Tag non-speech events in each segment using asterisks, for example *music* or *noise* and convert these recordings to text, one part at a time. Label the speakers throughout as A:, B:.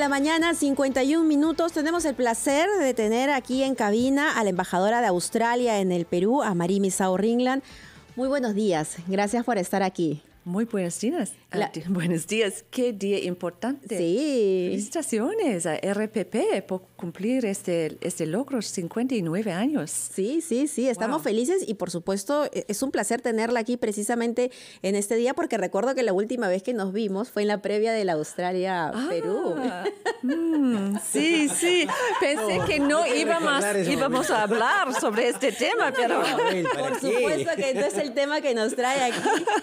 A: la mañana, 51 minutos. Tenemos el placer de tener aquí en cabina a la embajadora de Australia en el Perú, a Marie Misao Ringland. Muy buenos días. Gracias por estar
B: aquí. Muy buenos días. buenos días. Qué día importante. Sí. Felicitaciones a RPP por cumplir este, este logro, 59 años.
A: Sí, sí, sí. Estamos felices y por supuesto es un placer tenerla aquí precisamente en este día porque recuerdo que la última vez que nos vimos fue en la previa de la Australia-Perú.
B: sí, sí. Pensé que no íbamos, íbamos a hablar sobre este tema, pero... por supuesto que no es el
A: tema que nos trae aquí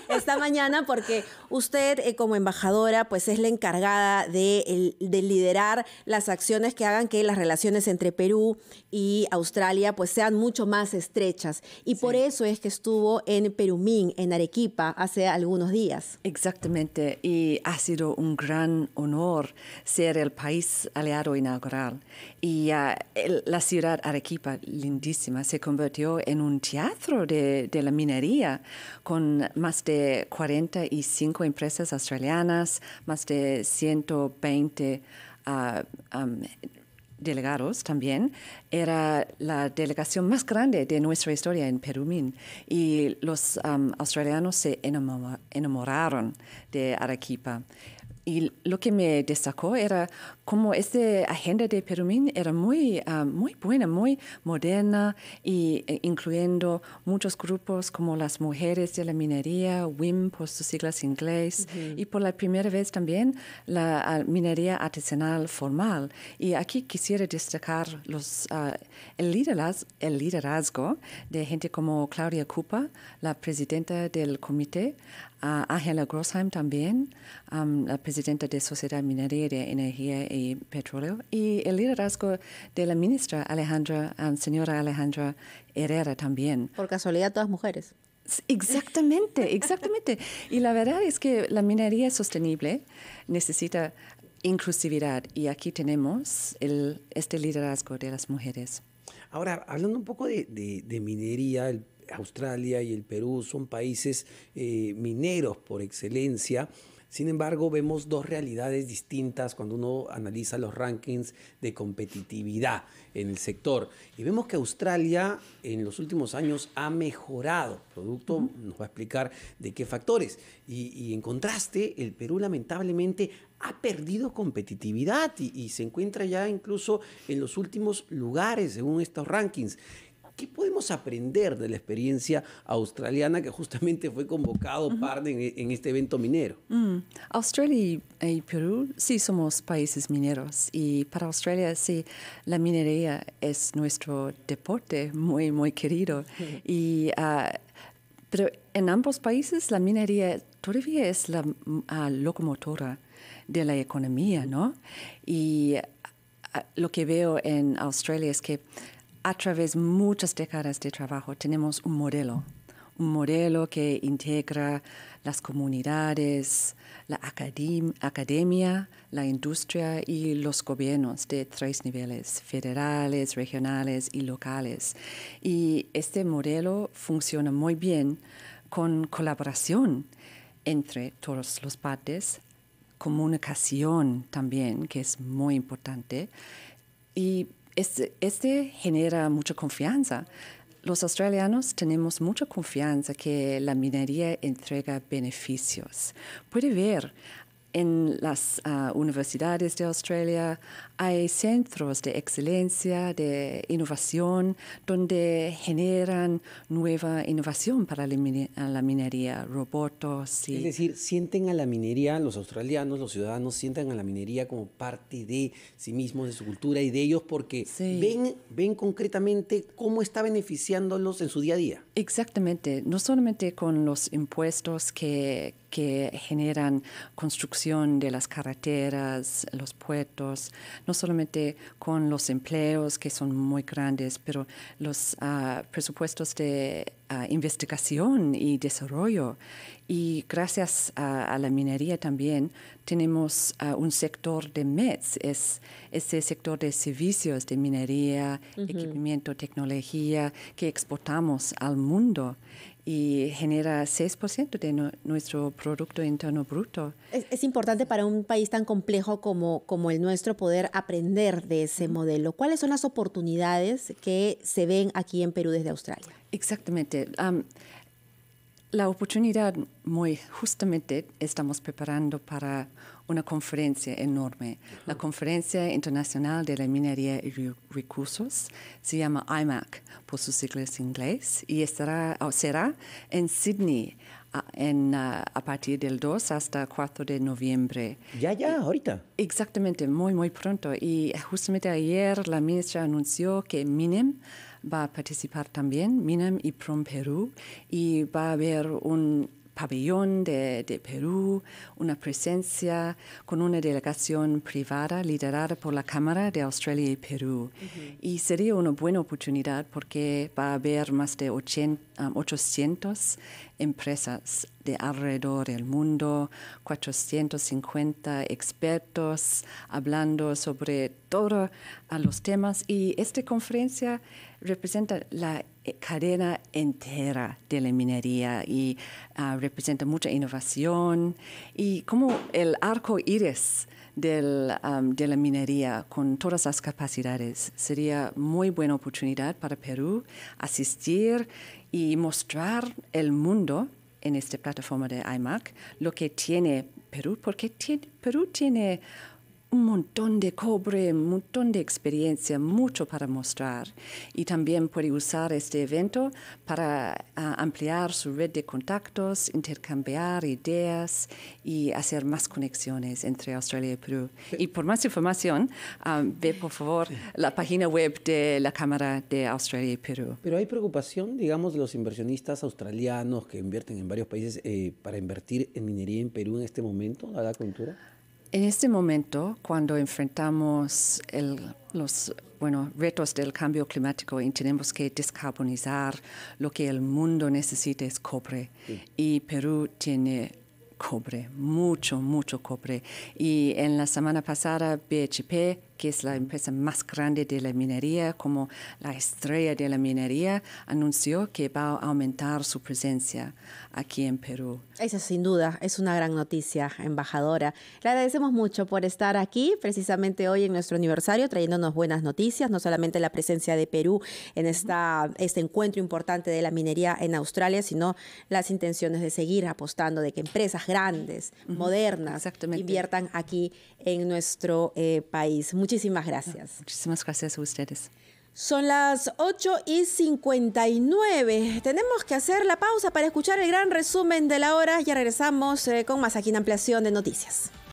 A: esta mañana porque usted eh, como embajadora pues es la encargada de, liderar las acciones que hagan que las relaciones entre Perú y Australia pues sean mucho más estrechas. Y por eso es que estuvo en Perumín, en Arequipa, hace
B: algunos días. Exactamente, y ha sido un gran honor ser el país aliado inaugural. Y ah, la ciudad Arequipa, lindísima, se convirtió en un teatro de, de la minería con más de 40 cinco empresas australianas, más de 120 ah, delegados también, era la delegación más grande de nuestra historia en Perú. Y los australianos se enamoraron de Arequipa. Y lo que me destacó era cómo esta agenda de Perumín era muy, ah, muy buena, muy moderna, y, eh, incluyendo muchos grupos como las mujeres de la minería, WIM por sus siglas inglés, y por la primera vez también la ah, minería artesanal formal. Y aquí quisiera destacar los, ah, el, el liderazgo de gente como Claudia Cupa, la presidenta del comité, a ah, Angela Grossheim también, la presidenta de Sociedad Minería de Energía y Petróleo, y el liderazgo de la ministra Alejandra, señora Alejandra Herrera también. Por casualidad, todas mujeres. Exactamente, exactamente. y la verdad es que la minería sostenible necesita inclusividad y aquí tenemos el, este liderazgo de las mujeres.
C: Ahora, hablando un poco de, de minería, el Australia y el Perú son países eh, mineros por excelencia. Sin embargo, vemos dos realidades distintas cuando uno analiza los rankings de competitividad en el sector. Y vemos que Australia en los últimos años ha mejorado. producto nos va a explicar de qué factores. Y, en contraste, el Perú lamentablemente ha perdido competitividad y, y se encuentra ya incluso en los últimos lugares según estos rankings. ¿Qué podemos aprender de la experiencia australiana que justamente fue convocado e, en, este evento minero?
B: Mm, Australia y, Perú sí somos países mineros y para Australia sí la minería es nuestro deporte muy, muy querido. *laughs* y, ah, pero en ambos países la minería todavía es la ah, locomotora de la economía, ¿no? Y ah, lo que veo en Australia es que a través de muchas décadas de trabajo tenemos un modelo, un modelo que integra las comunidades, la academia, la industria y los gobiernos de tres niveles, federales, regionales y locales. Y este modelo funciona muy bien con colaboración entre todos los partes, comunicación también, que es muy importante, y este, este, genera mucha confianza. Los australianos tenemos mucha confianza que la minería entrega beneficios. Puede ver en las ah, universidades de Australia hay centros de excelencia, de innovación, donde generan nueva innovación para la, minería, robots.
C: Es decir, sienten a la minería, los australianos, los ciudadanos sienten a la minería como parte de sí mismos, de su cultura y de ellos, porque ven, ven concretamente cómo está beneficiándolos en su día a día.
B: Exactamente, no solamente con los impuestos que que generan construcción de las carreteras, los puertos, no solamente con los empleos que son muy grandes, pero los ah, presupuestos de ah, investigación y desarrollo. Y gracias a, la minería también tenemos ah, un sector de MEDS, es ese sector de servicios de minería, equipamiento, tecnología que exportamos al mundo y genera 6% de nuestro Producto Interno Bruto. Es, importante para un país tan complejo como, como el
A: nuestro poder aprender de ese modelo. ¿Cuáles son las oportunidades que se ven aquí
B: en Perú desde Australia? Exactamente. la oportunidad muy justamente estamos preparando para una conferencia enorme, la Conferencia Internacional de la Minería y Recursos, se llama IMAC por sus siglas en inglés, y estará, o será en Sydney en, ah, a partir del 2 hasta 4 de noviembre. Ya, ya, ahorita. Exactamente, muy, muy pronto. Y justamente ayer la ministra anunció que MINEM va a participar también, MINEM y PROM Perú, y va a haber un pabellón de, Perú, una presencia con una delegación privada liderada por la Cámara de Australia y Perú. Y sería una buena oportunidad porque va a haber más de 800 um, empresas de alrededor del mundo, 450 expertos hablando sobre todos los temas y esta conferencia representa la eh, cadena entera de la minería y ah, representa mucha innovación y como el arco iris del, de la minería con todas las capacidades. Sería muy buena oportunidad para Perú asistir y mostrar el mundo en esta plataforma de IMAC lo que tiene Perú, porque tiene, Perú tiene un montón de cobre, un montón de experiencia, mucho para mostrar. Y también puede usar este evento para ah, ampliar su red de contactos, intercambiar ideas y hacer más conexiones entre Australia y Perú. Y por más información, ah, ve por favor la página web de la Cámara de Australia y Perú.
C: Pero hay preocupación, digamos, de los inversionistas australianos que invierten en varios países eh, para invertir en minería en Perú en este momento, a la cultura. En este momento, cuando
B: enfrentamos los bueno, retos del cambio climático y tenemos que descarbonizar, lo que el mundo necesita es cobre. Y Perú tiene cobre, mucho, mucho cobre. Y en la semana pasada, BHP que es la empresa más grande de la minería, como la estrella de la minería, anunció que va a aumentar su presencia aquí en Perú. Esa, sin
A: duda es una gran noticia, embajadora. Le agradecemos mucho por estar aquí, precisamente hoy en nuestro aniversario, trayéndonos buenas noticias, no solamente la presencia de Perú en esta, este encuentro importante de la minería en Australia, sino las intenciones de seguir apostando de que empresas grandes, modernas, inviertan aquí en nuestro eh, país. Muchísimas gracias. Muchísimas gracias a ustedes. Son las 8 y 59. Tenemos que hacer la pausa para escuchar el gran resumen de la hora. Ya regresamos eh, con más aquí en Ampliación de Noticias.